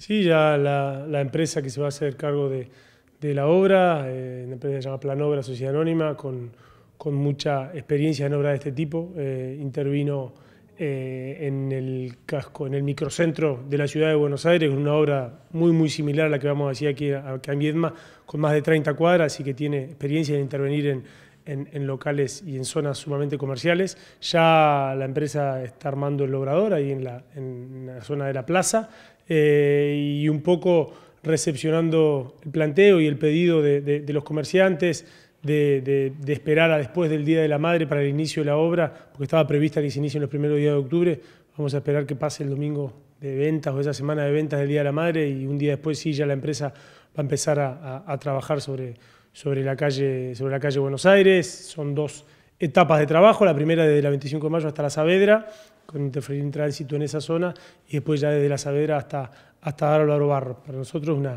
Sí, ya la, empresa que se va a hacer cargo de, la obra, eh, una empresa que se llama Planobra Sociedad Anónima, con, mucha experiencia en obras de este tipo, eh, intervino eh, en el casco, en el microcentro de la ciudad de Buenos Aires, una obra muy, muy similar a la que vamos a decir aquí, en Viedma, con más de 30 cuadras y que tiene experiencia en intervenir en, locales y en zonas sumamente comerciales. Ya la empresa está armando el obrador ahí en la zona de la plaza eh, y un poco recepcionando el planteo y el pedido de, los comerciantes de, esperar a después del Día de la Madre para el inicio de la obra, porque estaba prevista que se inicie en los primeros días de octubre. Vamos a esperar que pase el domingo de ventas o esa semana de ventas del Día de la Madre y un día después sí ya la empresa va a empezar a, trabajar sobre, sobre, la calle, sobre la calle Buenos Aires. Son dos etapas de trabajo, la primera desde la 25 de mayo hasta la Saavedra, con interferir en tránsito en esa zona, y después ya desde la Saavedra hasta, hasta Álvaro Barro. Para nosotros una,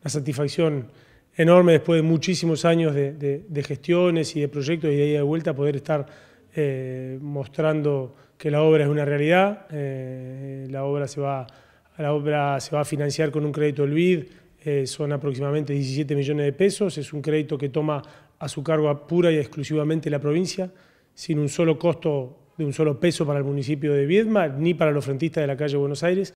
una satisfacción enorme después de muchísimos años de, gestiones y de proyectos y de ida de vuelta poder estar eh, mostrando que la obra es una realidad, eh, la obra se va... La obra se va a financiar con un crédito del BID, eh, son aproximadamente 17 millones de pesos, es un crédito que toma a su cargo pura y exclusivamente la provincia, sin un solo costo de un solo peso para el municipio de Viedma, ni para los frontistas de la calle Buenos Aires.